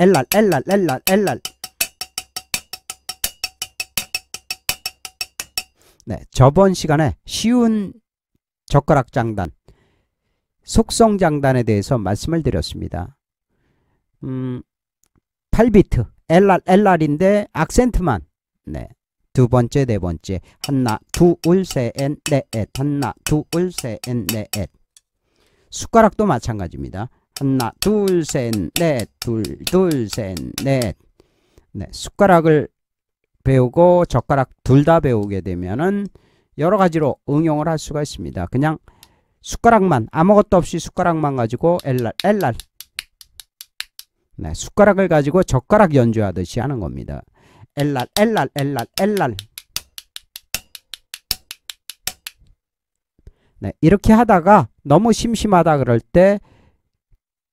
엘랄 엘랄 엘랄 엘랄 네, 저번 시간에 쉬운 젓가락 장단, 속성 장단에 대해서 말씀을 드렸습니다. 음, 8비트, 엘랄 엘랄인데 악센트만 네, 두 번째, 네 번째 하나, 두, 울, 세, 엔, 네, 엣 하나, 두, 울, 세, 엔, 네, 엣 숟가락도 마찬가지입니다. 하나 둘셋 넷 둘 둘 셋넷 네, 숟가락을 배우고 젓가락 둘 다 배우게 되면은 여러 가지로 응용을 할 수가 있습니다. 그냥 숟가락만 아무것도 없이 숟가락만 가지고 엘랄 엘랄 네, 숟가락을 가지고 젓가락 연주하듯이 하는 겁니다. 엘랄 엘랄 엘랄 엘랄 네, 이렇게 하다가 너무 심심하다 그럴 때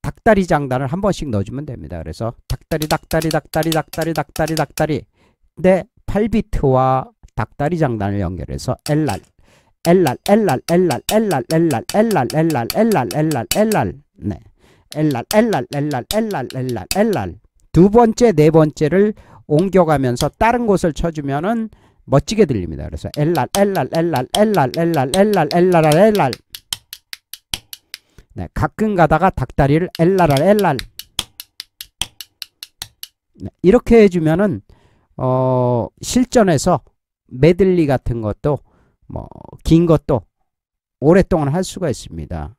닭다리 장단을 한 번씩 넣어주면 됩니다. 그래서 닭다리 닭다리 닭다리 닭다리 닭다리 닭다리 네, 8비트와 닭다리 장단을 연결해서 엘랄 엘랄 엘랄 엘랄 엘랄 엘랄 엘랄 엘랄 엘랄 엘랄 엘랄 네 LR LR LR LR LR LR 두 번째 네 번째를 옮겨가면서 다른 곳을 쳐주면은 멋지게 들립니다. 그래서 LR LR LR LR LR LR LR LR 네, 가끔 가다가 닭다리를 엘랄랄 엘랄 네, 이렇게 해주면은 어, 실전에서 메들리 같은 것도 뭐 긴 것도 오랫동안 할 수가 있습니다.